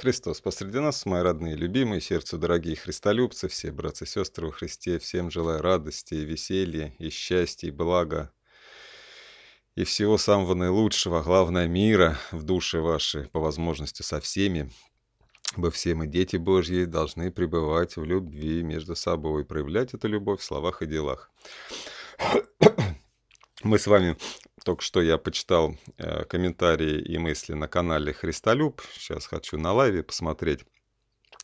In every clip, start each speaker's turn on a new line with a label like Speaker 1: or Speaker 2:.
Speaker 1: Христос посреди нас, мои родные, любимые, сердцу дорогие христолюбцы, все братцы и сестры во Христе, всем желаю радости и веселья, и счастья, и блага, и всего самого наилучшего, а главное, мира в душе вашей, по возможности со всеми, бы все мы, дети Божьи, должны пребывать в любви между собой, и проявлять эту любовь в словах и делах. Мы с вами только что я почитал э, комментарии и мысли на канале Христолюб. Сейчас хочу на лайве посмотреть.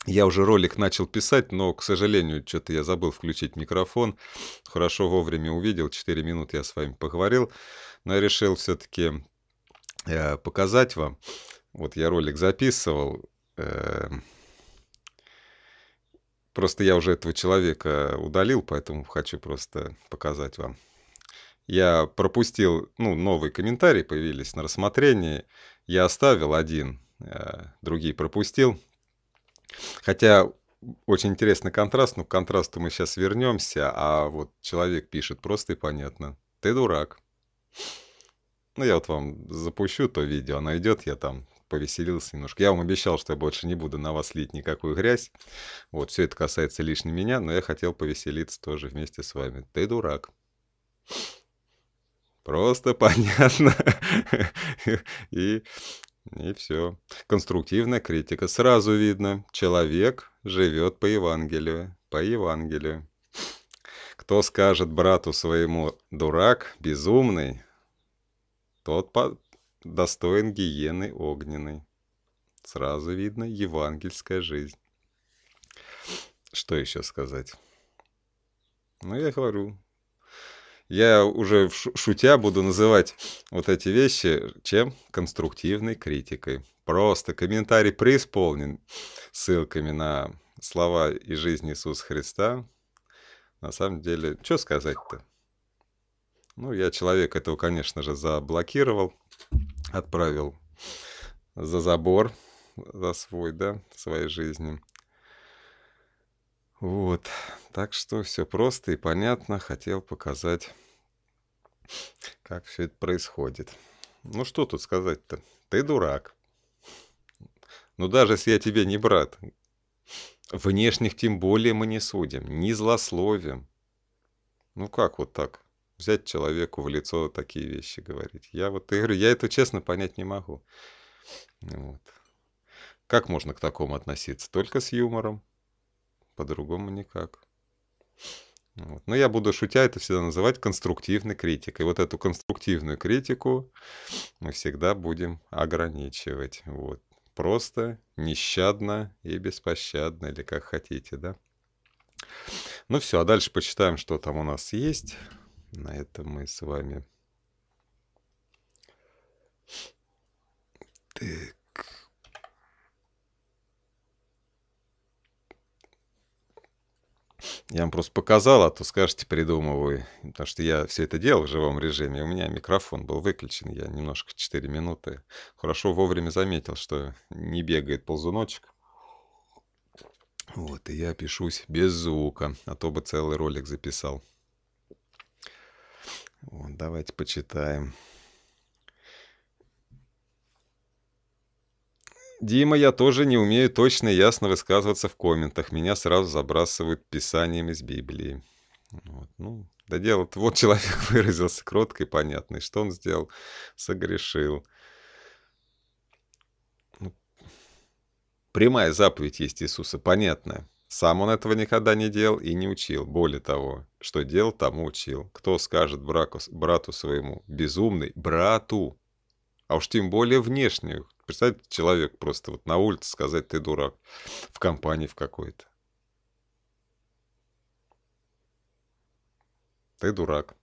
Speaker 1: Я уже ролик начал писать, но, к сожалению, что-то я забыл включить микрофон. Хорошо вовремя увидел, 4 минуты я с вами поговорил. Но я решил все-таки э, показать вам. Вот я ролик записывал. Э, просто я уже этого человека удалил, поэтому хочу просто показать вам. Я пропустил, ну, новые комментарии появились на рассмотрении. Я оставил один, а, другие пропустил. Хотя очень интересный контраст, но ну, к контрасту мы сейчас вернемся, а вот человек пишет просто и понятно. Ты дурак. Ну, я вот вам запущу то видео, оно идет, я там повеселился немножко. Я вам обещал, что я больше не буду на вас лить никакую грязь. Вот, все это касается лично меня, но я хотел повеселиться тоже вместе с вами. Ты дурак просто понятно. И, и все. Конструктивная критика. Сразу видно, человек живет по Евангелию. По Евангелию. Кто скажет брату своему «дурак», «безумный», тот по... достоин гиены огненной. Сразу видно евангельская жизнь. Что еще сказать? Ну, я говорю, я уже шутя буду называть вот эти вещи чем? Конструктивной критикой. Просто комментарий преисполнен ссылками на слова и жизнь Иисуса Христа. На самом деле, что сказать-то? Ну, я человек этого, конечно же, заблокировал, отправил за забор, за свой, да, своей жизни. Вот. Так что все просто и понятно. Хотел показать как все это происходит. Ну что тут сказать-то? Ты дурак. Но ну, даже если я тебе не брат, внешних тем более мы не судим, не злословим. Ну как вот так? Взять человеку в лицо такие вещи говорить. Я вот я говорю, я это честно понять не могу. Вот. Как можно к такому относиться? Только с юмором. По-другому никак. Вот. Но я буду шутя это всегда называть конструктивной критикой. Вот эту конструктивную критику мы всегда будем ограничивать. Вот. Просто, нещадно и беспощадно, или как хотите, да? Ну все, а дальше почитаем, что там у нас есть. На этом мы с вами... Так. Я вам просто показал, а то скажете, придумываю. Потому что я все это делал в живом режиме. У меня микрофон был выключен. Я немножко 4 минуты. Хорошо вовремя заметил, что не бегает ползуночек. Вот, и я пишусь без звука, а то бы целый ролик записал. Вот, давайте почитаем. Дима, я тоже не умею точно и ясно высказываться в комментах. Меня сразу забрасывают писанием из Библии. Вот, ну, да дело, вот человек выразился кротко и понятно. И что он сделал? Согрешил. Ну, прямая заповедь есть Иисуса, понятная. Сам он этого никогда не делал и не учил. Более того, что делал, тому учил. Кто скажет браку, брату своему, безумный, брату, а уж тем более внешнюю, Представь, человек просто вот на улице сказать, ты дурак, в компании в какой-то. Ты дурак.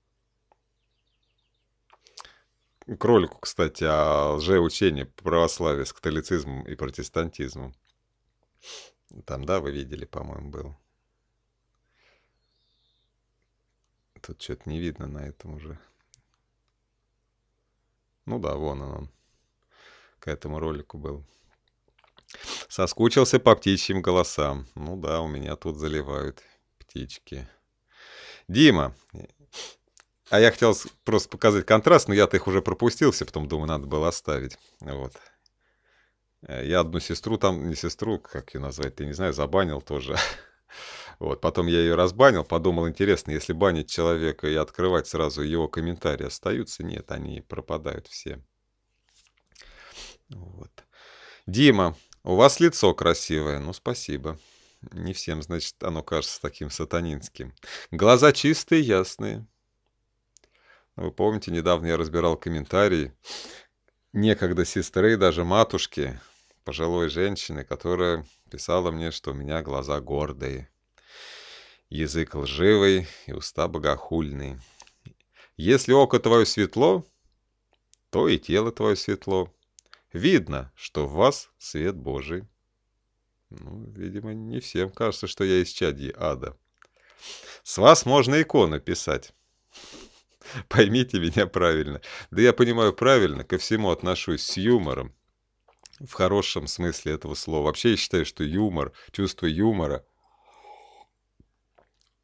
Speaker 1: Кролику, кстати, о лжеучении православия с католицизмом и протестантизмом. Там, да, вы видели, по-моему, был. Тут что-то не видно на этом уже. Ну да, вон он. он к этому ролику был. Соскучился по птичьим голосам. Ну да, у меня тут заливают птички. Дима, а я хотел просто показать контраст, но я-то их уже пропустил, все потом думаю, надо было оставить. Вот. Э, я одну сестру там, не сестру, как ее назвать, ты не знаю, забанил тоже. Вот, потом я ее разбанил, подумал, интересно, если банить человека и открывать сразу его комментарии остаются, нет, они пропадают все. Вот. Дима, у вас лицо красивое. Ну, спасибо. Не всем, значит, оно кажется таким сатанинским. Глаза чистые, ясные. Вы помните, недавно я разбирал комментарии некогда сестры, даже матушки, пожилой женщины, которая писала мне, что у меня глаза гордые, язык лживый и уста богохульные. Если око твое светло, то и тело твое светло видно, что в вас свет Божий. Ну, видимо, не всем кажется, что я из чадьи ада. С вас можно иконы писать. Поймите меня правильно. Да я понимаю правильно, ко всему отношусь с юмором. В хорошем смысле этого слова. Вообще я считаю, что юмор, чувство юмора –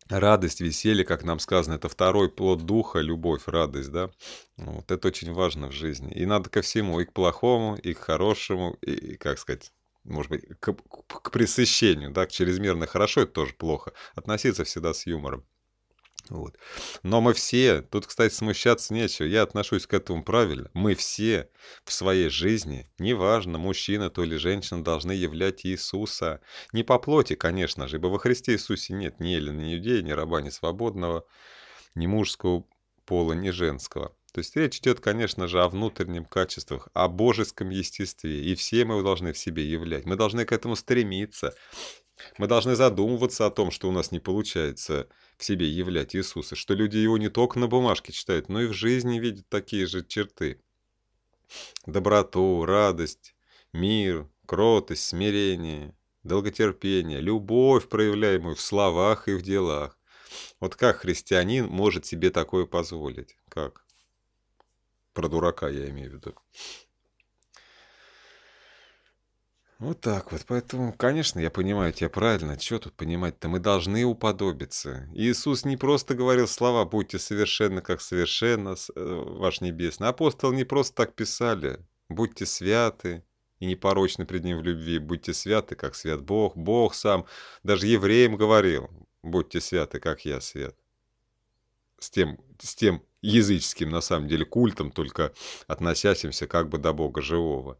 Speaker 1: радость, веселье, как нам сказано, это второй плод духа, любовь, радость, да. Ну вот это очень важно в жизни. И надо ко всему, и к плохому, и к хорошему, и, как сказать, может быть, к, к пресыщению, да, к чрезмерно хорошо, это тоже плохо. Относиться всегда с юмором. Вот. Но мы все, тут, кстати, смущаться нечего, я отношусь к этому правильно, мы все в своей жизни, неважно, мужчина то или женщина, должны являть Иисуса. Не по плоти, конечно же, ибо во Христе Иисусе нет ни елены, ни иудея, ни раба, ни свободного, ни мужского пола, ни женского. То есть речь идет, конечно же, о внутреннем качествах, о божеском естестве, и все мы его должны в себе являть. Мы должны к этому стремиться. Мы должны задумываться о том, что у нас не получается – к себе являть Иисуса, что люди его не только на бумажке читают, но и в жизни видят такие же черты. Доброту, радость, мир, кротость, смирение, долготерпение, любовь, проявляемую в словах и в делах. Вот как христианин может себе такое позволить? Как? Про дурака я имею в виду. Вот так вот. Поэтому, конечно, я понимаю тебя правильно. Что тут понимать-то? Мы должны уподобиться. Иисус не просто говорил слова «Будьте совершенны, как совершенно э, ваш небесный». Апостолы не просто так писали. «Будьте святы и непорочны пред Ним в любви. Будьте святы, как свят Бог». Бог сам даже евреям говорил «Будьте святы, как я свят». С тем, с тем языческим, на самом деле, культом, только относящимся как бы до Бога живого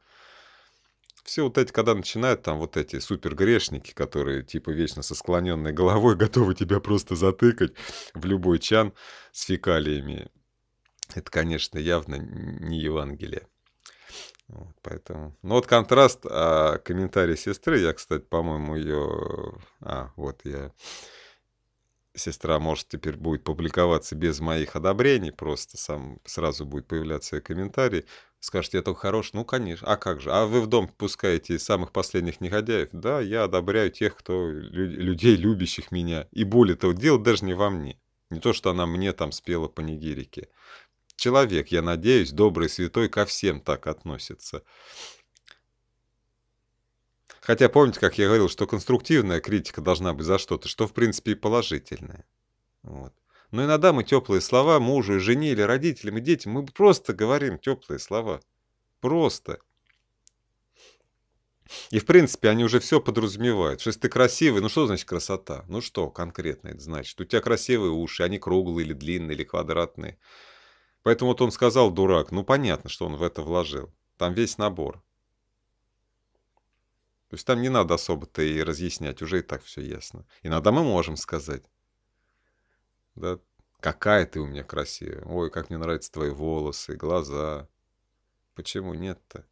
Speaker 1: все вот эти, когда начинают там вот эти супергрешники, которые типа вечно со склоненной головой готовы тебя просто затыкать в любой чан с фекалиями, это, конечно, явно не Евангелие. Вот, поэтому. Ну вот контраст, а комментарий сестры, я, кстати, по-моему, ее... А, вот я сестра может теперь будет публиковаться без моих одобрений, просто сам сразу будет появляться комментарий. Скажете, я только хорош? Ну, конечно. А как же? А вы в дом пускаете из самых последних негодяев? Да, я одобряю тех, кто людей, любящих меня. И более того, дело даже не во мне. Не то, что она мне там спела по нигерике. Человек, я надеюсь, добрый, святой ко всем так относится. Хотя помните, как я говорил, что конструктивная критика должна быть за что-то, что в принципе и положительное. Вот. Но иногда мы теплые слова мужу и жене или родителям и детям, мы просто говорим теплые слова. Просто. И в принципе они уже все подразумевают. Что если ты красивый, ну что значит красота? Ну что конкретно это значит? У тебя красивые уши, они круглые или длинные или квадратные. Поэтому вот он сказал дурак, ну понятно, что он в это вложил. Там весь набор. То есть там не надо особо-то и разъяснять, уже и так все ясно. Иногда мы можем сказать, да, какая ты у меня красивая, ой, как мне нравятся твои волосы, глаза. Почему нет-то?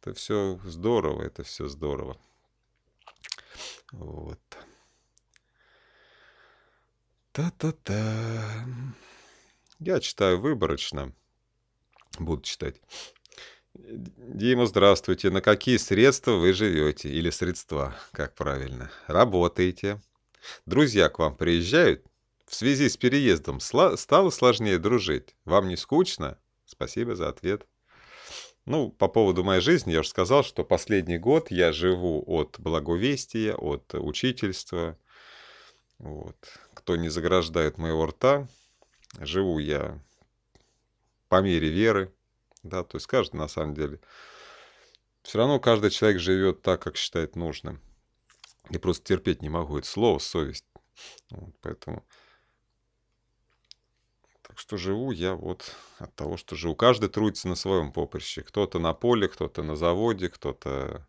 Speaker 1: Это все здорово, это все здорово. Вот. Та-та-та. Я читаю выборочно. Буду читать. Дима, здравствуйте. На какие средства вы живете? Или средства, как правильно? Работаете? Друзья к вам приезжают? В связи с переездом стало сложнее дружить? Вам не скучно? Спасибо за ответ. Ну, по поводу моей жизни, я уже сказал, что последний год я живу от благовестия, от учительства. Вот. Кто не заграждает моего рта, живу я по мере веры да, то есть каждый на самом деле. Все равно каждый человек живет так, как считает нужным. Я просто терпеть не могу это слово совесть. Вот, поэтому так что живу я вот от того, что живу. Каждый трудится на своем поприще. Кто-то на поле, кто-то на заводе, кто-то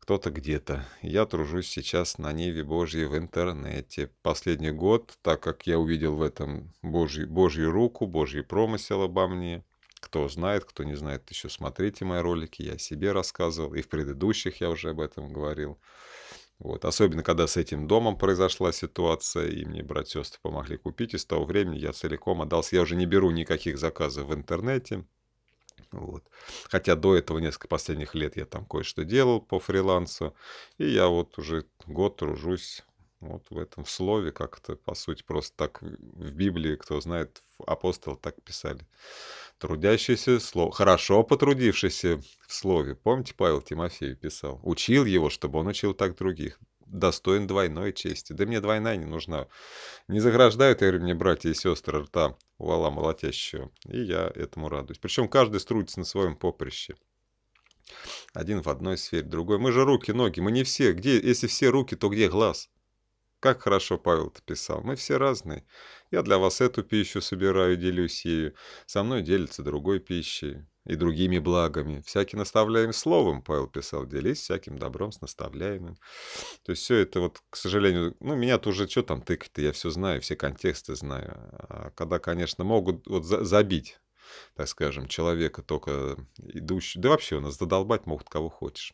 Speaker 1: кто-то где-то. Я тружусь сейчас на Ниве Божьей в интернете. Последний год, так как я увидел в этом Божью, Божью руку, Божий промысел обо мне – кто знает, кто не знает, еще смотрите мои ролики, я о себе рассказывал, и в предыдущих я уже об этом говорил. Вот. Особенно, когда с этим домом произошла ситуация, и мне братья-сестры помогли купить, и с того времени я целиком отдался. Я уже не беру никаких заказов в интернете. Вот. Хотя до этого несколько последних лет я там кое-что делал по фрилансу, и я вот уже год тружусь вот в этом слове как-то, по сути, просто так в Библии, кто знает, апостол так писали трудящийся слов, хорошо потрудившийся в слове. Помните, Павел Тимофеев писал? Учил его, чтобы он учил так других. Достоин двойной чести. Да мне двойная не нужна. Не заграждают, я говорю, мне братья и сестры рта у молотящего. И я этому радуюсь. Причем каждый трудится на своем поприще. Один в одной сфере, другой. Мы же руки, ноги, мы не все. Где, если все руки, то где глаз? Как хорошо Павел-то писал. Мы все разные. Я для вас эту пищу собираю, делюсь ею. Со мной делится другой пищей и другими благами. Всякий наставляем словом, Павел писал, делись всяким добром с наставляемым. То есть все это вот, к сожалению, ну, меня-то уже что там тыкать-то, я все знаю, все контексты знаю. А когда, конечно, могут вот за забить, так скажем, человека только идущего, да вообще у нас задолбать могут кого хочешь.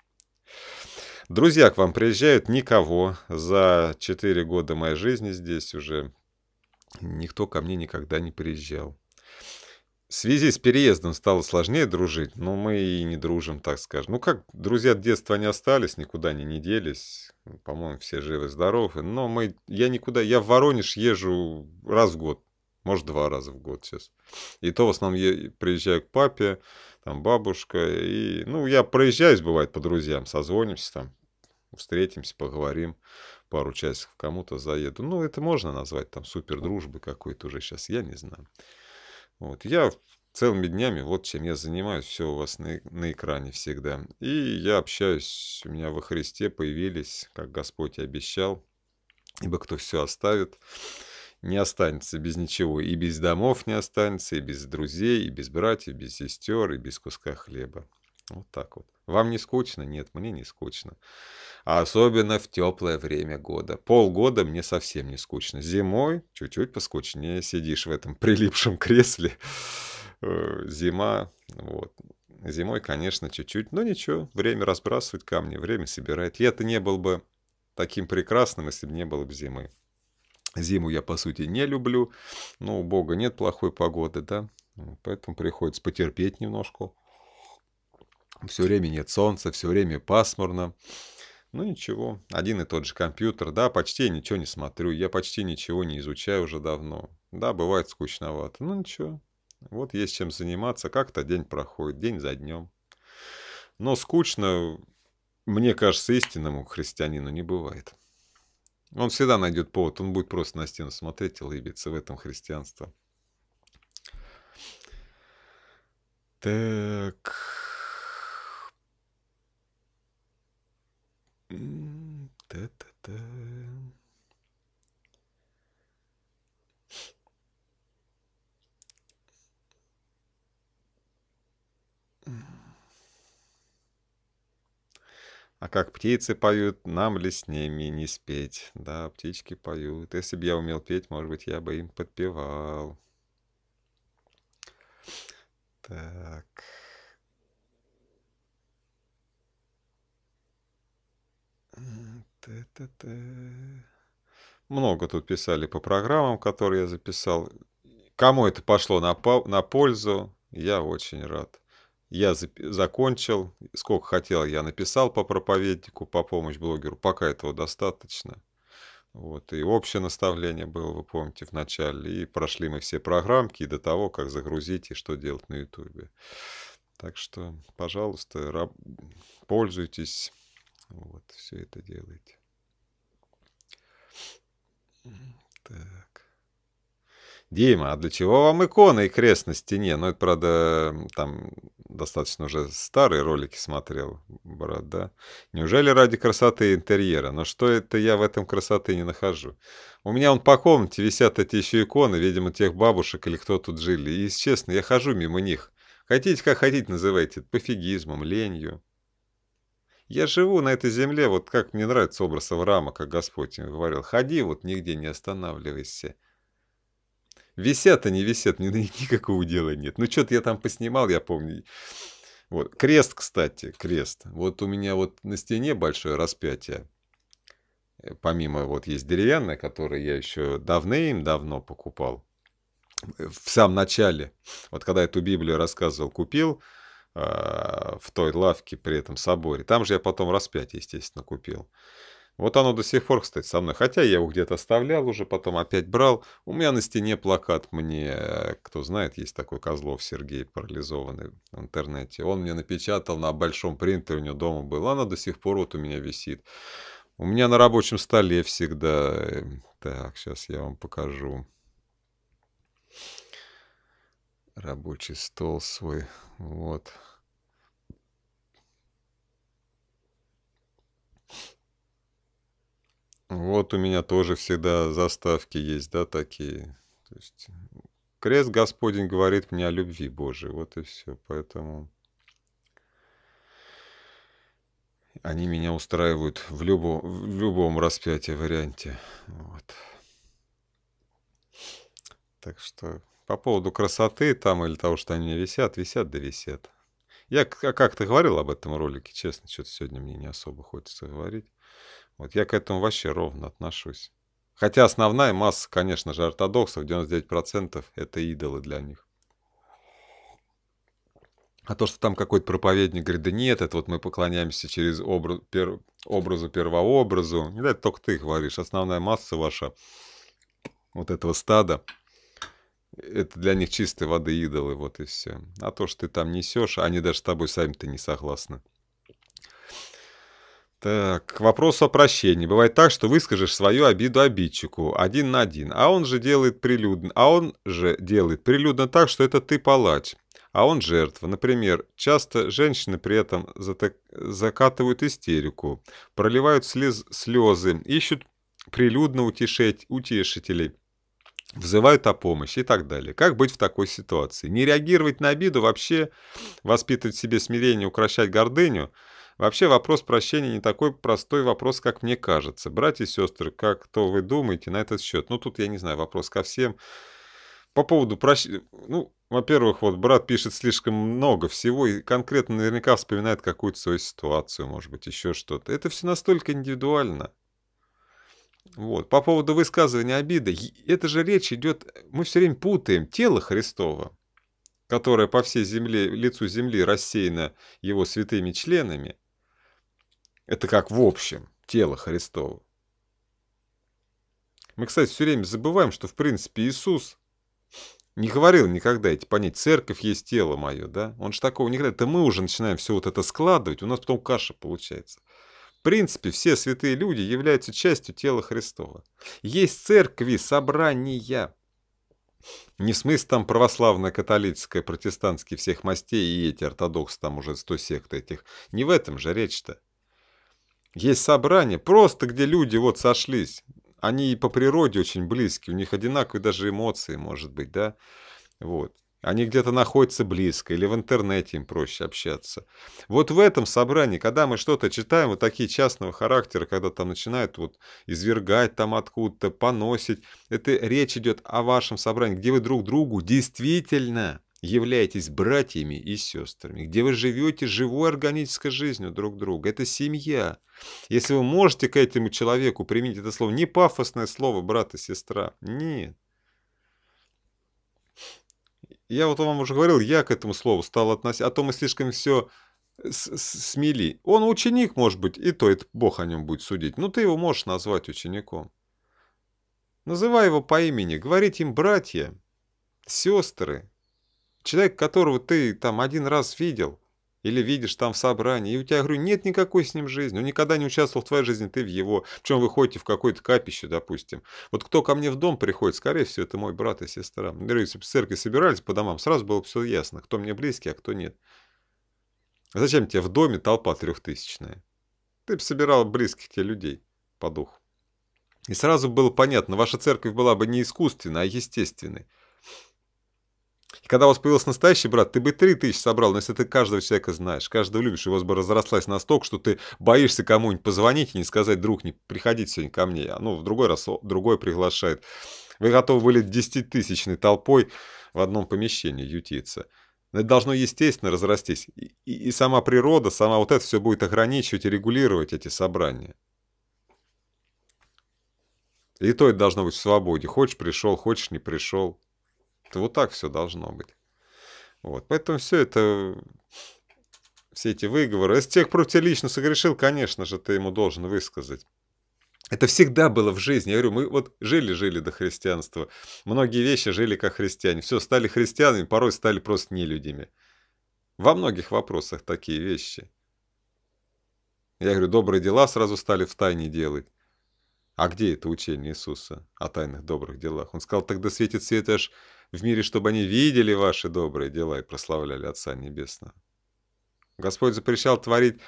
Speaker 1: Друзья к вам приезжают, никого. За 4 года моей жизни здесь уже никто ко мне никогда не приезжал. В связи с переездом стало сложнее дружить, но мы и не дружим, так скажем. Ну как, друзья детства не остались, никуда не, не делись. По-моему, все живы-здоровы. Но мы, я никуда, я в Воронеж езжу раз в год. Может, два раза в год сейчас. И то в основном я приезжаю к папе, там бабушка. И, ну, я проезжаюсь, бывает, по друзьям, созвонимся там, встретимся, поговорим, пару часиков кому-то заеду. Ну, это можно назвать там супер дружбы какой-то уже сейчас, я не знаю. Вот, я целыми днями, вот чем я занимаюсь, все у вас на, на экране всегда. И я общаюсь, у меня во Христе появились, как Господь и обещал, ибо кто все оставит, не останется без ничего. И без домов не останется, и без друзей, и без братьев, и без сестер, и без куска хлеба. Вот так вот. Вам не скучно? Нет, мне не скучно. А особенно в теплое время года. Полгода мне совсем не скучно. Зимой чуть-чуть поскучнее сидишь в этом прилипшем кресле. Э, зима, вот. Зимой, конечно, чуть-чуть, но ничего, время разбрасывать камни, время собирает. Лето не было бы таким прекрасным, если бы не было бы зимы. Зиму я, по сути, не люблю, но у Бога нет плохой погоды, да, поэтому приходится потерпеть немножко. Все время нет солнца, все время пасмурно. Ну ничего, один и тот же компьютер, да, почти ничего не смотрю, я почти ничего не изучаю уже давно. Да, бывает скучновато, ну ничего, вот есть чем заниматься, как-то день проходит, день за днем. Но скучно, мне кажется, истинному христианину не бывает. Он всегда найдет повод, он будет просто на стену смотреть и улыбиться. В этом христианство. Так. Та-та-та. А как птицы поют, нам ли с ними не спеть? Да, птички поют. Если бы я умел петь, может быть, я бы им подпевал. Так. Т-т-т. Много тут писали по программам, которые я записал. Кому это пошло на, по на пользу, я очень рад. Я закончил, сколько хотел, я написал по проповеднику, по помощь блогеру, пока этого достаточно. Вот, и общее наставление было, вы помните, в начале. И прошли мы все программки и до того, как загрузить и что делать на Ютубе. Так что, пожалуйста, раб... пользуйтесь. Вот, все это делайте. Так. Дима, а для чего вам иконы и крест на стене? Ну, это, правда, там достаточно уже старые ролики смотрел, брат, да? Неужели ради красоты интерьера? Но что это я в этом красоты не нахожу? У меня он по комнате висят эти еще иконы, видимо, тех бабушек или кто тут жили. И, честно, я хожу мимо них. Хотите, как хотите, называйте. Пофигизмом, ленью. Я живу на этой земле, вот как мне нравится образ Авраама, как Господь им говорил. Ходи, вот нигде не останавливайся. Висят они, висят, никакого дела нет. Ну, что-то я там поснимал, я помню. Вот. Крест, кстати, крест. Вот у меня вот на стене большое распятие. Э, помимо вот есть деревянное, которое я еще давным-давно покупал. В самом начале, вот когда эту Библию рассказывал, купил э, в той лавке при этом соборе. Там же я потом распятие, естественно, купил. Вот оно до сих пор, кстати, со мной. Хотя я его где-то оставлял уже, потом опять брал. У меня на стене плакат мне, кто знает, есть такой Козлов Сергей, парализованный в интернете. Он мне напечатал на большом принтере, у него дома было, она до сих пор вот у меня висит. У меня на рабочем столе всегда. Так, сейчас я вам покажу. Рабочий стол свой. Вот. Вот у меня тоже всегда заставки есть, да, такие. То есть крест Господень говорит мне о любви Божией, вот и все. Поэтому они меня устраивают в любом, в любом распятии варианте. Вот. Так что по поводу красоты там или того, что они висят, висят да висят. Я а как-то говорил об этом ролике, честно, что-то сегодня мне не особо хочется говорить. Вот я к этому вообще ровно отношусь. Хотя основная масса, конечно же, ортодоксов, 99% это идолы для них. А то, что там какой-то проповедник говорит, да нет, это вот мы поклоняемся через образ, пер, образу, первообразу. Не да, это только ты говоришь. Основная масса ваша, вот этого стада, это для них чистой воды идолы, вот и все. А то, что ты там несешь, они даже с тобой сами-то не согласны. Так, к вопросу о прощении. Бывает так, что выскажешь свою обиду обидчику один на один, а он же делает прилюдно, а он же делает прилюдно так, что это ты палач, а он жертва. Например, часто женщины при этом затак... закатывают истерику, проливают слез... слезы, ищут прилюдно утешить... утешителей, взывают о помощи и так далее. Как быть в такой ситуации? Не реагировать на обиду, вообще воспитывать в себе смирение, укращать гордыню – Вообще вопрос прощения не такой простой вопрос, как мне кажется. Братья и сестры, как то вы думаете на этот счет? Ну, тут, я не знаю, вопрос ко всем. По поводу прощения, ну, во-первых, вот брат пишет слишком много всего и конкретно наверняка вспоминает какую-то свою ситуацию, может быть, еще что-то. Это все настолько индивидуально. Вот. По поводу высказывания обиды, это же речь идет, мы все время путаем тело Христова, которое по всей земле, лицу земли рассеяно его святыми членами, это как в общем, тело Христово. Мы, кстати, все время забываем, что, в принципе, Иисус не говорил никогда эти понятия «церковь есть тело мое», да? Он же такого не говорит. Это мы уже начинаем все вот это складывать, у нас потом каша получается. В принципе, все святые люди являются частью тела Христова. Есть церкви, собрания. Не в смысле там православная, католическая, протестантские всех мастей и эти ортодоксы, там уже сто сект этих. Не в этом же речь-то. Есть собрания, просто где люди вот сошлись. Они и по природе очень близки, у них одинаковые даже эмоции, может быть, да? Вот. Они где-то находятся близко, или в интернете им проще общаться. Вот в этом собрании, когда мы что-то читаем, вот такие частного характера, когда там начинают вот извергать там откуда-то, поносить, это речь идет о вашем собрании, где вы друг другу действительно являетесь братьями и сестрами, где вы живете живой органической жизнью друг друга. Это семья. Если вы можете к этому человеку применить это слово, не пафосное слово брат и сестра, нет. Я вот вам уже говорил, я к этому слову стал относиться, а то мы слишком все смели. Он ученик, может быть, и то это Бог о нем будет судить. Но ну, ты его можешь назвать учеником. Называй его по имени, говорить им братья, сестры, Человек, которого ты там один раз видел, или видишь там в собрании, и у тебя, говорю, нет никакой с ним жизни, он никогда не участвовал в твоей жизни, ты в его, причем вы ходите в какое-то капище, допустим. Вот кто ко мне в дом приходит, скорее всего, это мой брат и сестра. Говорю, ну, если бы в церкви собирались по домам, сразу было бы все ясно, кто мне близкий, а кто нет. А зачем тебе в доме толпа трехтысячная? Ты бы собирал близких тебе людей по духу. И сразу было понятно, ваша церковь была бы не искусственной, а естественной. И когда у вас появился настоящий брат, ты бы 3 тысячи собрал, но если ты каждого человека знаешь, каждого любишь, у вас бы разрослась настолько, что ты боишься кому-нибудь позвонить и не сказать, друг, не приходите сегодня ко мне, а ну в другой раз другой приглашает. Вы готовы были 10-тысячной толпой в одном помещении ютиться. Но это должно естественно разрастись. И, и, и сама природа, сама вот это все будет ограничивать и регулировать эти собрания. И то это должно быть в свободе. Хочешь пришел, хочешь не пришел. Вот так все должно быть. Вот. Поэтому все это, все эти выговоры. Если тех против тебя лично согрешил, конечно же, ты ему должен высказать. Это всегда было в жизни. Я говорю, мы вот жили-жили до христианства. Многие вещи жили как христиане. Все, стали христианами, порой стали просто нелюдями. Во многих вопросах такие вещи. Я говорю, добрые дела сразу стали в тайне делать. А где это учение Иисуса о тайных добрых делах? Он сказал, тогда светит свет аж в мире, чтобы они видели ваши добрые дела и прославляли Отца Небесного. Господь запрещал творить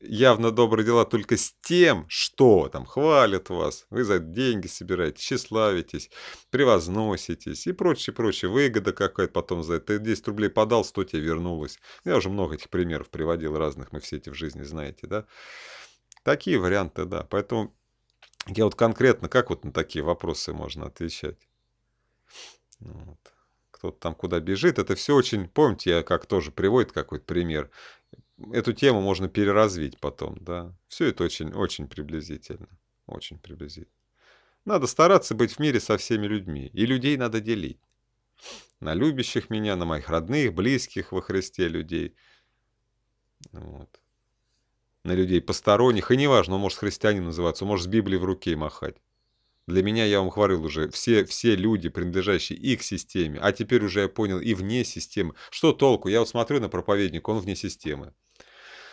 Speaker 1: явно добрые дела только с тем, что там хвалят вас, вы за деньги собираете, тщеславитесь, превозноситесь и прочее, прочее. Выгода какая-то потом за это. Ты 10 рублей подал, 100 тебе вернулось. Я уже много этих примеров приводил разных, мы все эти в жизни знаете, да? Такие варианты, да. Поэтому я вот конкретно, как вот на такие вопросы можно отвечать? Ну вот. Кто-то там куда бежит. Это все очень, помните, я как тоже приводит какой-то пример. Эту тему можно переразвить потом, да. Все это очень, очень приблизительно. Очень приблизительно. Надо стараться быть в мире со всеми людьми. И людей надо делить. На любящих меня, на моих родных, близких во Христе людей. Ну вот. На людей посторонних. И неважно, он может христианин называться, он может с Библией в руке махать. Для меня, я вам говорил уже, все, все люди, принадлежащие и к системе, а теперь уже я понял, и вне системы. Что толку? Я вот смотрю на проповедника, он вне системы.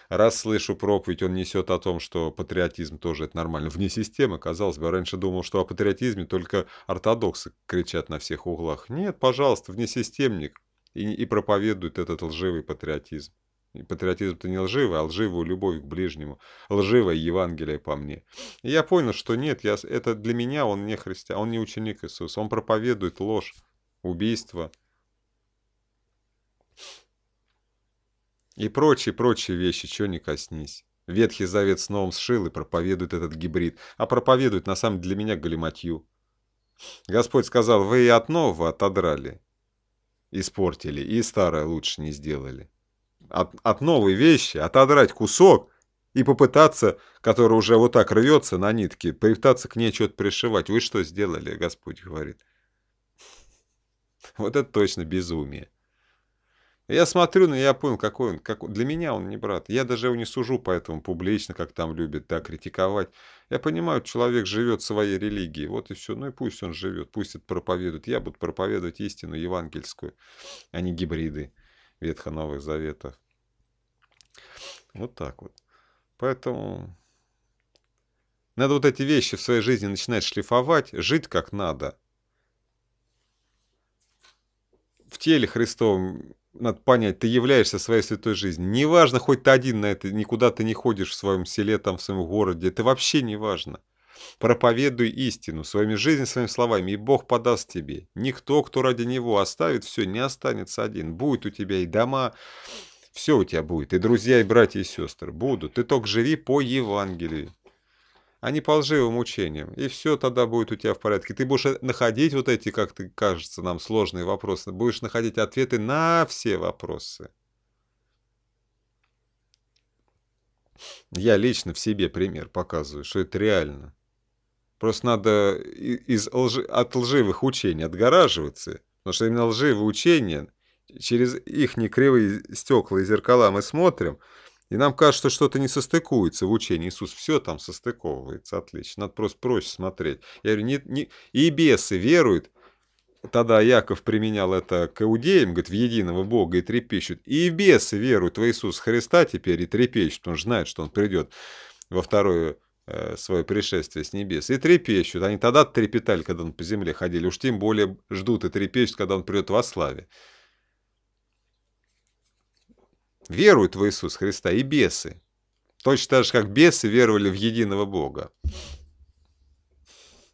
Speaker 1: Раз слышу проповедь, он несет о том, что патриотизм тоже это нормально. Вне системы, казалось бы, я раньше думал, что о патриотизме только ортодоксы кричат на всех углах. Нет, пожалуйста, вне системник и, и проповедует этот лживый патриотизм патриотизм это не лживый, а лживую любовь к ближнему. Лживое Евангелие по мне. И я понял, что нет, я, это для меня он не христиан, он не ученик Иисуса. Он проповедует ложь, убийство и прочие-прочие вещи, чего не коснись. Ветхий Завет снова новым сшил и проповедует этот гибрид, а проповедует на самом деле для меня галиматью. Господь сказал, вы и от нового отодрали, испортили, и старое лучше не сделали от, от новой вещи, отодрать кусок и попытаться, который уже вот так рвется на нитке, попытаться к ней что-то пришивать. Вы что сделали, Господь говорит. Вот это точно безумие. Я смотрю, но ну, я понял, какой он. Как... Для меня он не брат. Я даже его не сужу поэтому публично, как там любят, да, критиковать. Я понимаю, человек живет своей религией. Вот и все. Ну и пусть он живет, пусть это проповедует. Я буду проповедовать истину евангельскую, а не гибриды. Ветхо-Новых Заветов. Вот так вот. Поэтому надо вот эти вещи в своей жизни начинать шлифовать, жить как надо. В теле Христовом надо понять, ты являешься своей святой жизнью. Неважно, хоть ты один на это, никуда ты не ходишь в своем селе, там, в своем городе, это вообще не важно. Проповедуй истину, своими жизнью, своими словами, и Бог подаст тебе. Никто, кто ради Него оставит все, не останется один. Будет у тебя и дома, все у тебя будет, и друзья, и братья, и сестры будут. Ты только живи по Евангелию а не по лживым учениям. И все тогда будет у тебя в порядке. Ты будешь находить вот эти, как ты кажется, нам сложные вопросы, будешь находить ответы на все вопросы. Я лично в себе пример показываю, что это реально. Просто надо из лжи, от лживых учений отгораживаться, потому что именно лживые учения, через их некривые стекла и зеркала мы смотрим, и нам кажется, что что-то не состыкуется в учении. Иисус все там состыковывается, отлично. Надо просто проще смотреть. Я говорю, не, не... и бесы веруют. Тогда Яков применял это к иудеям, говорит, в единого Бога и трепещут. И бесы веруют в Иисуса Христа теперь и трепещут. Он же знает, что он придет во второе Э, свое пришествие с небес, и трепещут. Они тогда трепетали, когда он по земле ходили, уж тем более ждут и трепещут, когда он придет во славе. Веруют в Иисуса Христа и бесы. Точно так же, как бесы веровали в единого Бога.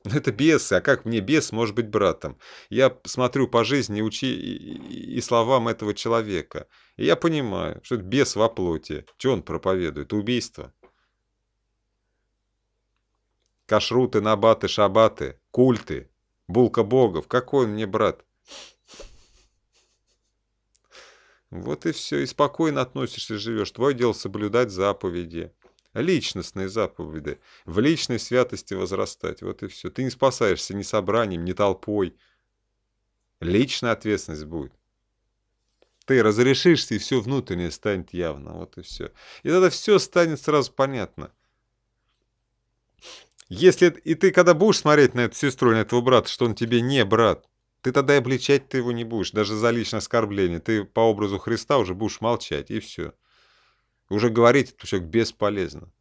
Speaker 1: Но ну, это бесы, а как мне бес может быть братом? Я смотрю по жизни учи и словам этого человека. И я понимаю, что это бес во плоти. Что он проповедует? Убийство. Кашруты, набаты, шабаты, культы, булка богов. Какой он мне брат? Вот и все. И спокойно относишься, живешь. Твое дело соблюдать заповеди. Личностные заповеди. В личной святости возрастать. Вот и все. Ты не спасаешься ни собранием, ни толпой. Личная ответственность будет. Ты разрешишься, и все внутреннее станет явно. Вот и все. И тогда все станет сразу понятно. Если и ты когда будешь смотреть на эту сестру на этого брата, что он тебе не брат, ты тогда и обличать ты его не будешь, даже за личное оскорбление. Ты по образу Христа уже будешь молчать, и все. Уже говорить это человек бесполезно.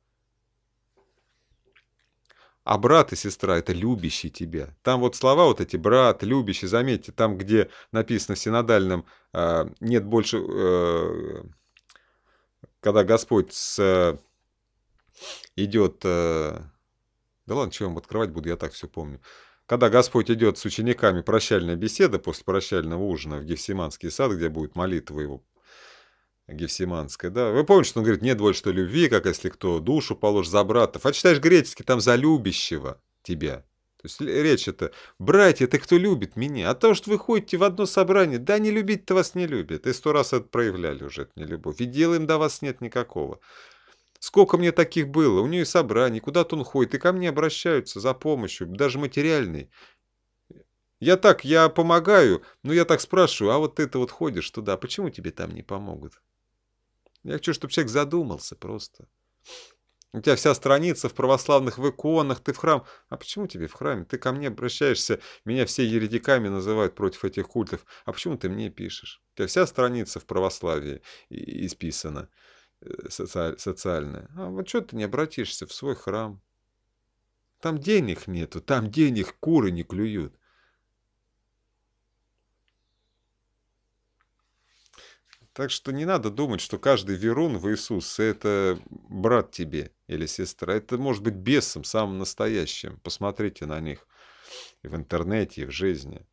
Speaker 1: А брат и сестра – это любящий тебя. Там вот слова вот эти «брат», «любящий», заметьте, там, где написано в синодальном а, «нет больше...» э, Когда Господь с, э, идет... Э, да ладно, чем открывать буду, я так все помню. Когда Господь идет с учениками, прощальная беседа после прощального ужина в Гефсиманский сад, где будет молитва его Гефсиманская, да. Вы помните, что он говорит, нет больше что любви, как если кто душу положит за братов. А читаешь греческий, там за любящего тебя. То есть речь это, братья, ты кто любит меня? А то, что вы ходите в одно собрание, да не любить-то вас не любит. И сто раз это проявляли уже, это не любовь. И дела им до вас нет никакого. Сколько мне таких было, у нее собрание, куда-то он ходит, и ко мне обращаются за помощью, даже материальной. Я так, я помогаю, но я так спрашиваю, а вот ты-то вот ходишь туда, почему тебе там не помогут? Я хочу, чтобы человек задумался просто. У тебя вся страница в православных, в иконах, ты в храм. А почему тебе в храме? Ты ко мне обращаешься, меня все еретиками называют против этих культов. А почему ты мне пишешь? У тебя вся страница в православии исписана. Э, социаль, социальное. А вот что ты не обратишься в свой храм? Там денег нету, там денег куры не клюют. Так что не надо думать, что каждый верун в Иисусе это брат тебе или сестра. Это может быть бесом, самым настоящим. Посмотрите на них и в интернете, и в жизни.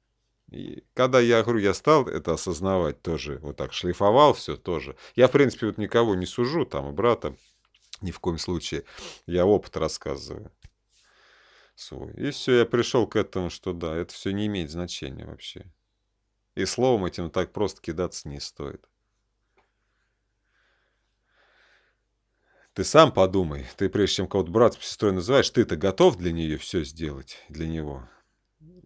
Speaker 1: И когда я говорю, я стал это осознавать тоже, вот так шлифовал все тоже. Я, в принципе, вот никого не сужу, там, и брата, ни в коем случае. Я опыт рассказываю свой. И все, я пришел к этому, что да, это все не имеет значения вообще. И словом этим так просто кидаться не стоит. Ты сам подумай, ты прежде чем кого-то братом, сестрой называешь, ты-то готов для нее все сделать, для него.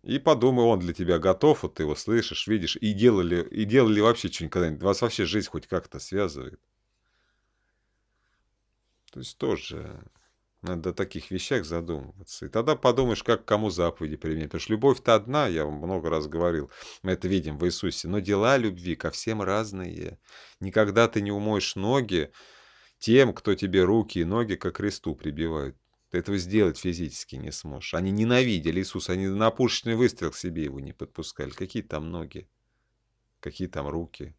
Speaker 1: И подумай, он для тебя готов, вот ты его слышишь, видишь, и делали, и делали вообще что-нибудь когда-нибудь. Вас вообще жизнь хоть как-то связывает. То есть тоже надо о таких вещах задумываться. И тогда подумаешь, как кому заповеди применять. Потому что любовь-то одна, я вам много раз говорил, мы это видим в Иисусе. Но дела любви ко всем разные. Никогда ты не умоешь ноги тем, кто тебе руки и ноги ко кресту прибивают. Ты этого сделать физически не сможешь. Они ненавидели Иисуса, они на пушечный выстрел к себе его не подпускали. Какие там ноги, какие там руки.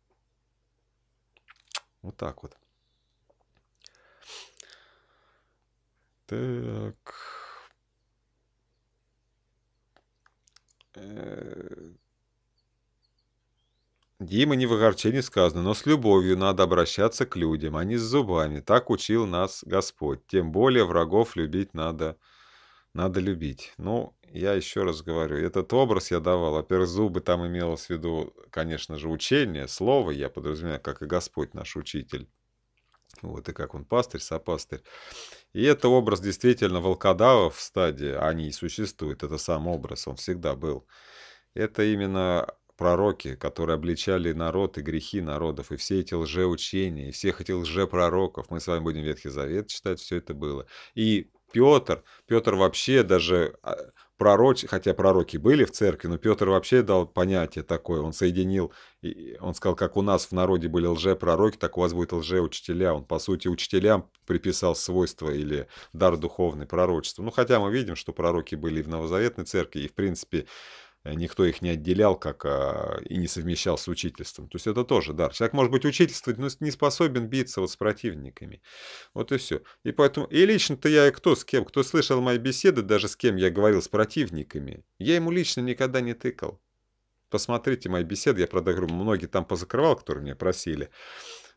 Speaker 1: Вот так вот. Так. Э, Дима не в огорчении сказано, но с любовью надо обращаться к людям, а не с зубами. Так учил нас Господь. Тем более врагов любить надо, надо любить. Ну, я еще раз говорю, этот образ я давал. Во-первых, зубы там имелось в виду, конечно же, учение, слово, я подразумеваю, как и Господь наш учитель. Вот и как он пастырь, сопастырь. И это образ действительно волкодавов в стадии, они а и существуют, это сам образ, он всегда был. Это именно пророки, которые обличали народ и грехи народов, и все эти лжеучения, и всех этих лжепророков, мы с вами будем Ветхий Завет читать, все это было. И Петр, Петр вообще даже а, пророч, хотя пророки были в церкви, но Петр вообще дал понятие такое, он соединил, он сказал, как у нас в народе были лжепророки, так у вас будет лжеучителя. Он, по сути, учителям приписал свойства или дар духовный пророчества. Ну, хотя мы видим, что пророки были и в Новозаветной церкви, и, в принципе, Э, никто их не отделял как а, и не совмещал с учительством. То есть это тоже дар. Человек может быть учительствовать, но не способен биться вот с противниками. Вот и все. И поэтому, и лично-то я и кто с кем, кто слышал мои беседы, даже с кем я говорил с противниками, я ему лично никогда не тыкал. Посмотрите мои беседы, я, правда, говорю, многие там позакрывал, которые меня просили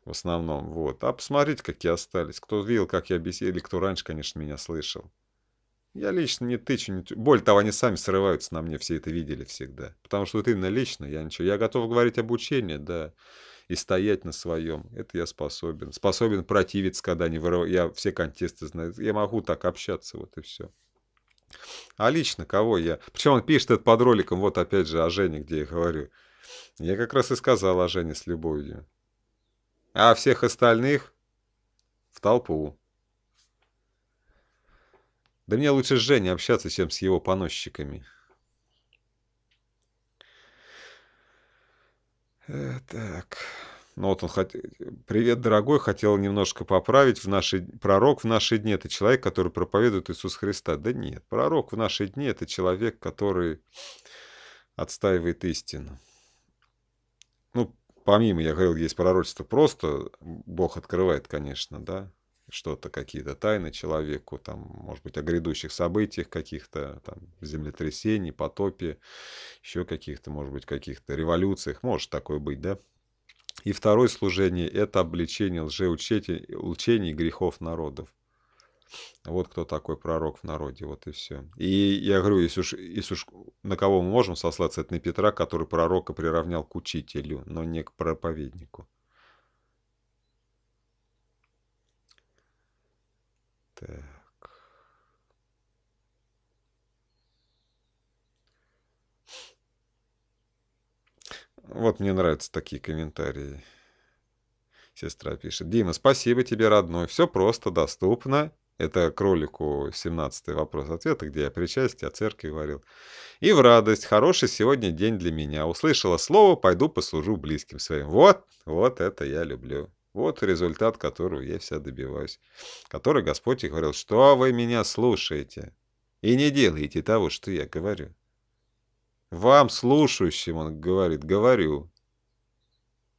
Speaker 1: в основном, вот. А посмотрите, какие остались, кто видел, как я беседовал, или кто раньше, конечно, меня слышал. Я лично не тычу, не... более того, они сами срываются на мне, все это видели всегда. Потому что вот именно лично я ничего, я готов говорить об учении, да, и стоять на своем. Это я способен. Способен противиться, когда не вырываю. Я все контесты знаю. Я могу так общаться, вот и все. А лично кого я? Причем он пишет это под роликом, вот опять же, о Жене, где я говорю. Я как раз и сказал о Жене с любовью. А всех остальных в толпу. Да мне лучше с Женей общаться, чем с его поносчиками. Э, так. Ну вот он хот... Привет, дорогой, хотел немножко поправить. В наши... Пророк в наши дни – это человек, который проповедует Иисус Христа. Да нет, пророк в наши дни – это человек, который отстаивает истину. Ну, помимо, я говорил, есть пророчество, просто Бог открывает, конечно, да, что-то, какие-то тайны человеку, там, может быть, о грядущих событиях каких-то, там, землетрясений, потопе, еще каких-то, может быть, каких-то революциях, может такое быть, да? И второе служение – это обличение лжеучений и грехов народов. Вот кто такой пророк в народе, вот и все. И я говорю, если уж, если уж на кого мы можем сослаться, это на Петра, который пророка приравнял к учителю, но не к проповеднику. Так. Вот мне нравятся такие комментарии. Сестра пишет. Дима, спасибо тебе, родной. Все просто, доступно. Это к ролику 17 вопрос-ответа, где я причастие о церкви говорил. И в радость. Хороший сегодня день для меня. Услышала слово, пойду послужу близким своим. Вот, вот это я люблю. Вот результат, которого я вся добиваюсь. Который Господь и говорил, что вы меня слушаете и не делаете того, что я говорю. Вам, слушающим, он говорит, говорю,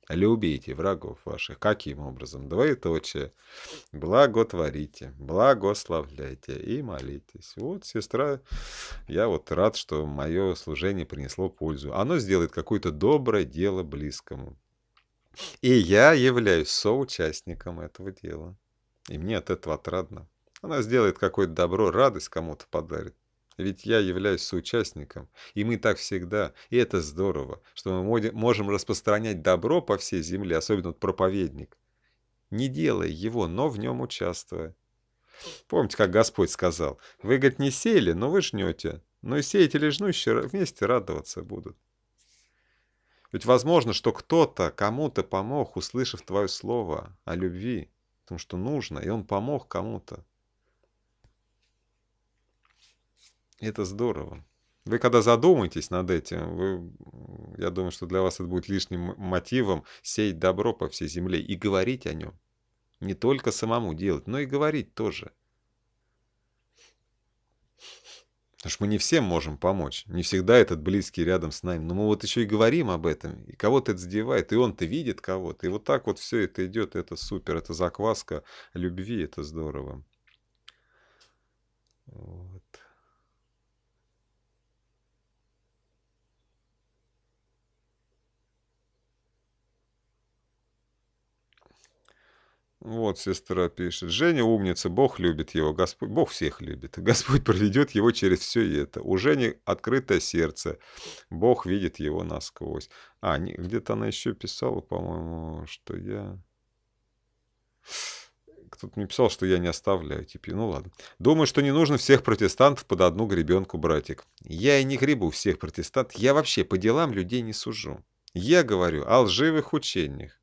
Speaker 1: любите врагов ваших. Каким образом? Двоеточие. Благотворите, благословляйте и молитесь. Вот, сестра, я вот рад, что мое служение принесло пользу. Оно сделает какое-то доброе дело близкому. И я являюсь соучастником этого дела. И мне от этого отрадно. Она сделает какое-то добро, радость кому-то подарит. Ведь я являюсь соучастником, и мы так всегда, и это здорово, что мы можем распространять добро по всей земле, особенно проповедник, не делая его, но в нем участвуя. Помните, как Господь сказал, вы, говорит, не сели, но вы жнете, но и сеятели и жнущие вместе радоваться будут. Ведь возможно, что кто-то кому-то помог, услышав твое слово о любви, потому что нужно, и он помог кому-то. Это здорово. Вы когда задумаетесь над этим, вы, я думаю, что для вас это будет лишним мотивом сеять добро по всей земле и говорить о нем. Не только самому делать, но и говорить тоже – Потому что мы не всем можем помочь. Не всегда этот близкий рядом с нами. Но мы вот еще и говорим об этом. И кого-то это задевает, и он-то видит кого-то. И вот так вот все это идет. Это супер. Это закваска любви. Это здорово. Вот. Вот сестра пишет. Женя умница, Бог любит его, Господь, Бог всех любит. Господь проведет его через все это. У Жени открытое сердце, Бог видит его насквозь. А, где-то она еще писала, по-моему, что я... Кто-то мне писал, что я не оставляю теперь. Ну ладно. Думаю, что не нужно всех протестантов под одну гребенку, братик. Я и не грибу всех протестантов. Я вообще по делам людей не сужу. Я говорю о лживых учениях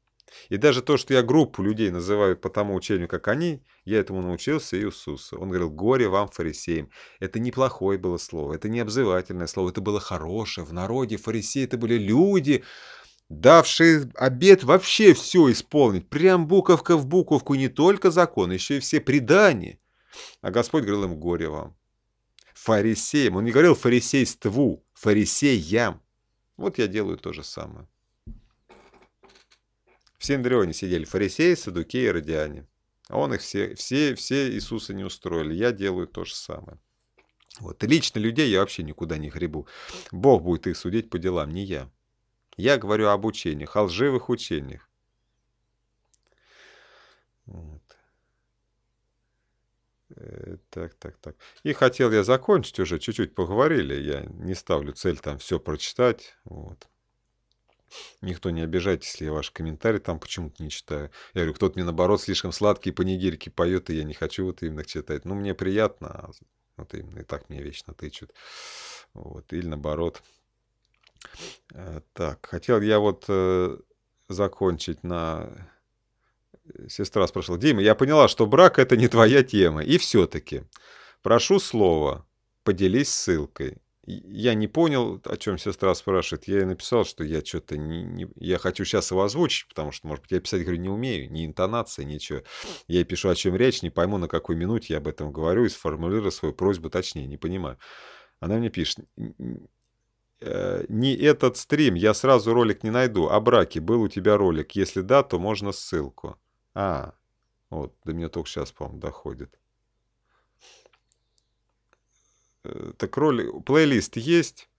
Speaker 1: и даже то, что я группу людей называю по тому учению, как они, я этому научился и Иисуса. Он говорил, горе вам, фарисеям. Это неплохое было слово, это не обзывательное слово, это было хорошее. В народе фарисеи это были люди, давшие обед вообще все исполнить. Прям буковка в буковку, не только закон, еще и все предания. А Господь говорил им, горе вам. Фарисеям. Он не говорил фарисейству, фарисеям. Вот я делаю то же самое. В Синдрионе сидели фарисеи, садуки и радиане. А он их все, все, все Иисуса не устроили. Я делаю то же самое. Вот. И лично людей я вообще никуда не гребу. Бог будет их судить по делам, не я. Я говорю об учениях, о лживых учениях. Вот. Э, так, так, так. И хотел я закончить уже, чуть-чуть поговорили. Я не ставлю цель там все прочитать. Вот. Никто не обижайтесь, если я ваш комментарий там почему-то не читаю. Я говорю, кто-то мне наоборот слишком сладкие панигирики поет, и я не хочу вот именно читать. Ну, мне приятно, а вот именно и так мне вечно тычут. Вот, или наоборот. Э, так, хотел я вот э, закончить на... Э, сестра спрашивала, Дима, я поняла, что брак это не твоя тема. И все-таки, прошу слова, поделись ссылкой я не понял, о чем сестра спрашивает. Я ей написал, что я что-то не, не... Я хочу сейчас его озвучить, потому что, может быть, я писать, говорю, не умею, ни интонации, ничего. Я ей пишу, о чем речь, не пойму, на какой минуте я об этом говорю и сформулирую свою просьбу точнее, не понимаю. Она мне пишет, э, не этот стрим, я сразу ролик не найду, о а браке, был у тебя ролик, если да, то можно ссылку. А, вот, до меня только сейчас, по-моему, доходит. Э, так ролик, плейлист есть.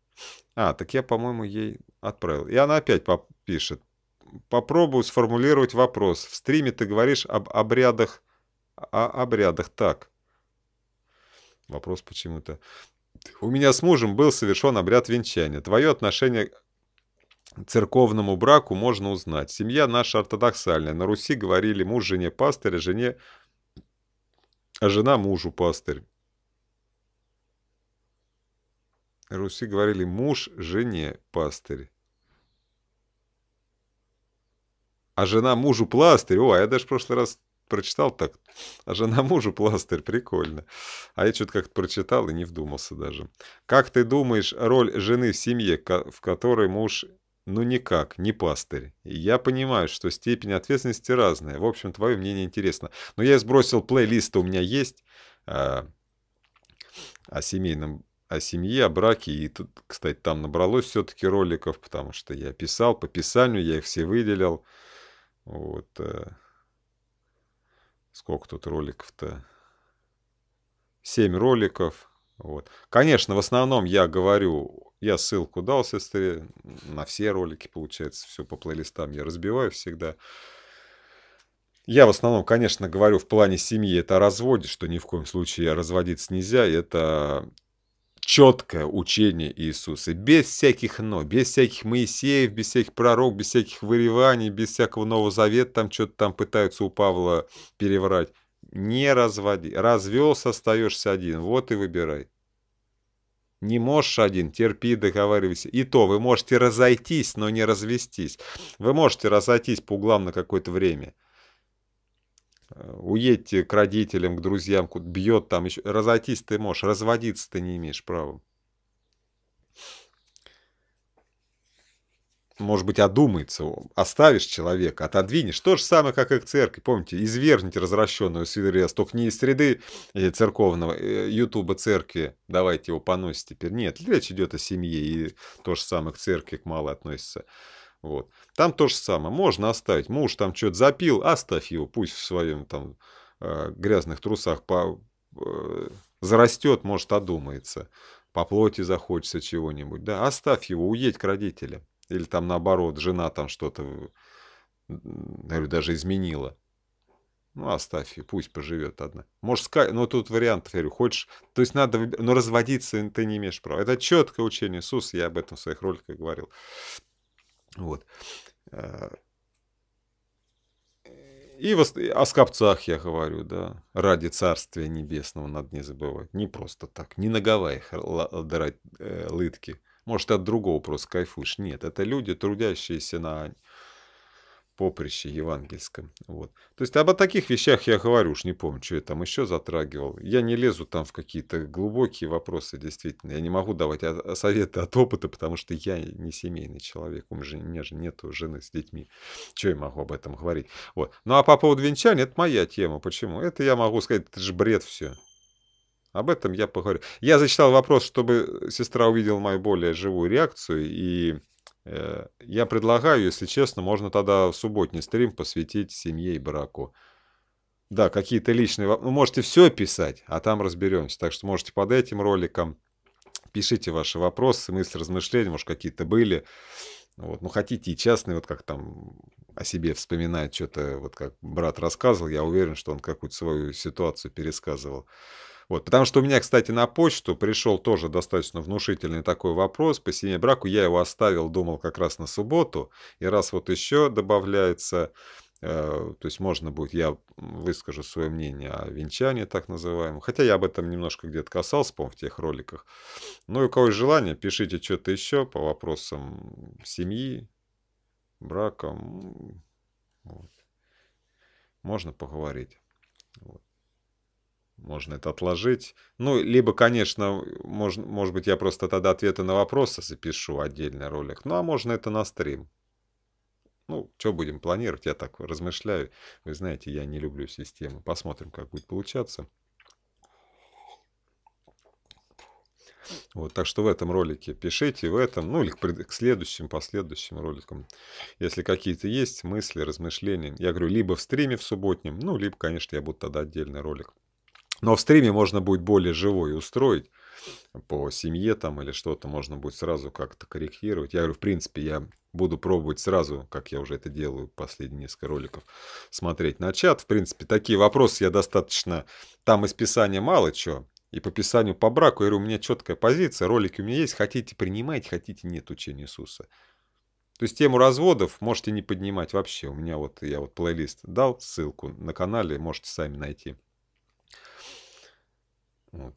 Speaker 1: А, так я, по-моему, ей отправил. И она опять попишет. Попробую сформулировать вопрос. В стриме ты говоришь об обрядах, о обрядах так. Вопрос почему-то. У меня с мужем был совершен обряд венчания. Твое отношение к церковному браку можно узнать. Семья наша ортодоксальная. На Руси говорили муж жене пастыря, а жене... а жена мужу пастырь. Руси говорили «муж жене пастырь». А жена мужу пластырь. О, я даже в прошлый раз прочитал так. А жена мужу пластырь, прикольно. А я что-то как-то прочитал и не вдумался даже. Как ты думаешь, роль жены в семье, в которой муж ну никак, не пастырь. Я понимаю, что степень ответственности разная. В общем, твое мнение интересно. Но я сбросил плейлист, у меня есть а, о семейном о семье, о браке. И тут, кстати, там набралось все-таки роликов, потому что я писал, по писанию я их все выделил. Вот. Э. Сколько тут роликов-то? Семь роликов. Вот. Конечно, в основном я говорю, я ссылку дал сестре на все ролики, получается, все по плейлистам я разбиваю всегда. Я в основном, конечно, говорю в плане семьи, это о разводе, что ни в коем случае разводиться нельзя. Это четкое учение Иисуса, без всяких «но», без всяких Моисеев, без всяких пророк, без всяких выреваний, без всякого Нового Завета, там что-то там пытаются у Павла переврать. Не разводи. Развелся, остаешься один. Вот и выбирай. Не можешь один, терпи, договаривайся. И то, вы можете разойтись, но не развестись. Вы можете разойтись по углам на какое-то время – уедьте к родителям, к друзьям, бьет там еще. Разойтись ты можешь, разводиться ты не имеешь права. Может быть, одумается, оставишь человека, отодвинешь. То же самое, как и к церкви. Помните, извергните развращенную среду, только не из среды э, церковного э, ютуба церкви, давайте его поносить теперь. Нет, речь идет о семье, и то же самое к церкви, к малой относится. Вот. Там то же самое. Можно оставить. Муж там что-то запил, оставь его, пусть в своем там э, грязных трусах по, э, зарастет, может, одумается. По плоти захочется чего-нибудь. Да, оставь его, уедь к родителям. Или там наоборот, жена там что-то, говорю, даже изменила. Ну, оставь ее, пусть поживет одна. Может Мужская, ну, тут вариант, я говорю, хочешь, то есть надо, но ну, разводиться ты не имеешь права. Это четкое учение Иисус, я об этом в своих роликах говорил. Вот. И о скопцах я говорю, да, ради Царствия Небесного надо не забывать. Не просто так, не на Гавайях драть э, лытки. Может, от другого просто кайфуешь. Нет, это люди, трудящиеся на поприще евангельском. Вот. То есть об таких вещах я говорю, уж не помню, что я там еще затрагивал. Я не лезу там в какие-то глубокие вопросы, действительно. Я не могу давать советы от опыта, потому что я не семейный человек. У меня же нет жены с детьми. Что я могу об этом говорить? Вот. Ну а по поводу венчания, это моя тема. Почему? Это я могу сказать, это же бред все. Об этом я поговорю. Я зачитал вопрос, чтобы сестра увидела мою более живую реакцию и Э, я предлагаю, если честно, можно тогда в субботний стрим посвятить семье и браку. Да, какие-то личные вопросы. Вы можете все писать, а там разберемся. Так что можете под этим роликом пишите ваши вопросы, мысли, размышления, может, какие-то были. Вот, ну, хотите и частные, вот как там о себе вспоминает что-то, вот как брат рассказывал, я уверен, что он какую-то свою ситуацию пересказывал. Вот, потому что у меня, кстати, на почту пришел тоже достаточно внушительный такой вопрос по синей браку. Я его оставил, думал как раз на субботу. И раз вот еще добавляется, э, то есть можно будет, я выскажу свое мнение о венчании так называемом. Хотя я об этом немножко где-то касался, по в тех роликах. Ну и у кого есть желание, пишите что-то еще по вопросам семьи, брака. Вот. Можно поговорить. Вот. Можно это отложить. Ну, либо, конечно, можно, может быть, я просто тогда ответы на вопросы запишу отдельный ролик. Ну, а можно это на стрим. Ну, что будем планировать, я так размышляю. Вы знаете, я не люблю системы. Посмотрим, как будет получаться. Вот, так что в этом ролике пишите, в этом, ну или к, к следующим, последующим роликам. Если какие-то есть мысли, размышления, я говорю, либо в стриме в субботнем, ну, либо, конечно, я буду тогда отдельный ролик но в стриме можно будет более живой устроить по семье там или что-то можно будет сразу как-то корректировать. Я говорю, в принципе, я буду пробовать сразу, как я уже это делаю последние несколько роликов, смотреть на чат. В принципе, такие вопросы я достаточно... Там из писания мало чего. И по писанию по браку, я говорю, у меня четкая позиция, ролики у меня есть, хотите принимать хотите нет учения Иисуса. То есть тему разводов можете не поднимать вообще. У меня вот, я вот плейлист дал, ссылку на канале, можете сами найти. Вот.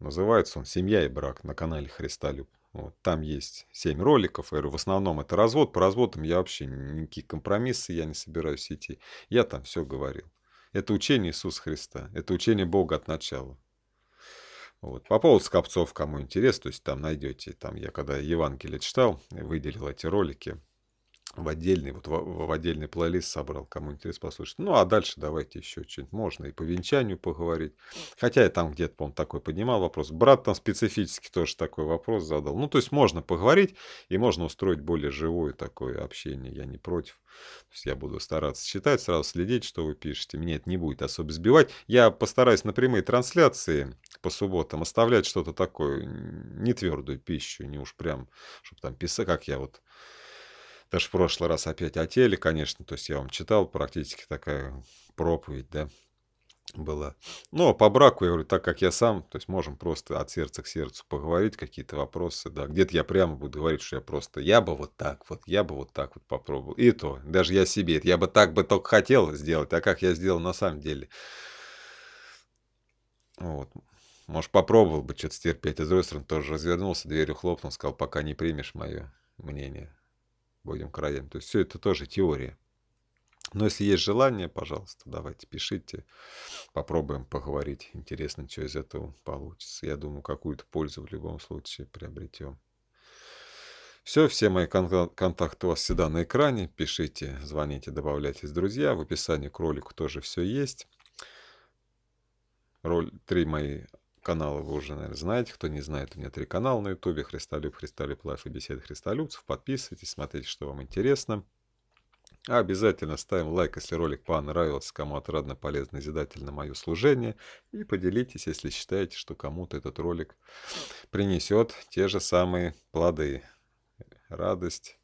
Speaker 1: Называется он «Семья и брак» на канале Христолюб. Вот, там есть 7 роликов, говорю, в основном это развод. По разводам я вообще никакие компромиссы я не собираюсь идти. Я там все говорил. Это учение Иисуса Христа, это учение Бога от начала. Вот. По поводу скопцов, кому интересно, то есть там найдете, там я когда Евангелие читал, выделил эти ролики, в отдельный, вот в, в отдельный плейлист собрал, кому интересно послушать. Ну, а дальше давайте еще что-нибудь. Можно и по венчанию поговорить. Хотя я там где-то, по-моему, такой поднимал вопрос. Брат там специфически тоже такой вопрос задал. Ну, то есть можно поговорить и можно устроить более живое такое общение. Я не против. То есть я буду стараться читать, сразу следить, что вы пишете. Меня это не будет особо сбивать. Я постараюсь на прямые трансляции по субботам оставлять что-то такое, не твердую пищу, не уж прям, чтобы там писать, как я вот даже в прошлый раз опять о теле, конечно, то есть я вам читал, практически такая проповедь, да, была. Но ну, а по браку, я говорю, так как я сам, то есть можем просто от сердца к сердцу поговорить, какие-то вопросы, да. Где-то я прямо буду говорить, что я просто, я бы вот так вот, я бы вот так вот попробовал. И то, даже я себе, я бы так бы только хотел сделать, а как я сделал на самом деле. Вот. Может, попробовал бы что-то стерпеть. А с другой стороны, тоже развернулся, дверью хлопнул, сказал, пока не примешь мое мнение будем краем. То есть все это тоже теория. Но если есть желание, пожалуйста, давайте пишите. Попробуем поговорить. Интересно, что из этого получится. Я думаю, какую-то пользу в любом случае приобретем. Все, все мои кон- контакты у вас всегда на экране. Пишите, звоните, добавляйтесь друзья. В описании к ролику тоже все есть. Роль, три мои каналы вы уже, наверное, знаете. Кто не знает, у меня три канала на ютубе. Христолюб, Христолюб Лайф и Беседы Христолюбцев. Подписывайтесь, смотрите, что вам интересно. обязательно ставим лайк, если ролик понравился, кому отрадно, полезно, назидательно мое служение. И поделитесь, если считаете, что кому-то этот ролик принесет те же самые плоды. Радость,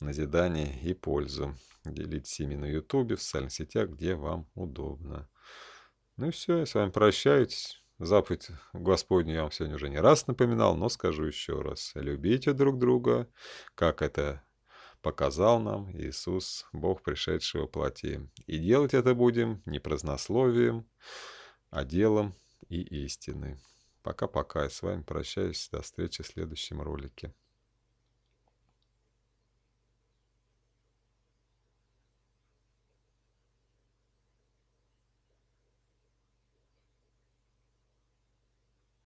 Speaker 1: назидание и пользу. Делитесь ими на ютубе, в социальных сетях, где вам удобно. Ну и все, я с вами прощаюсь. Заповедь Господню я вам сегодня уже не раз напоминал, но скажу еще раз. Любите друг друга, как это показал нам Иисус, Бог, пришедший во плоти. И делать это будем не празднословием, а делом и истины. Пока-пока, с вами прощаюсь, до встречи в следующем ролике.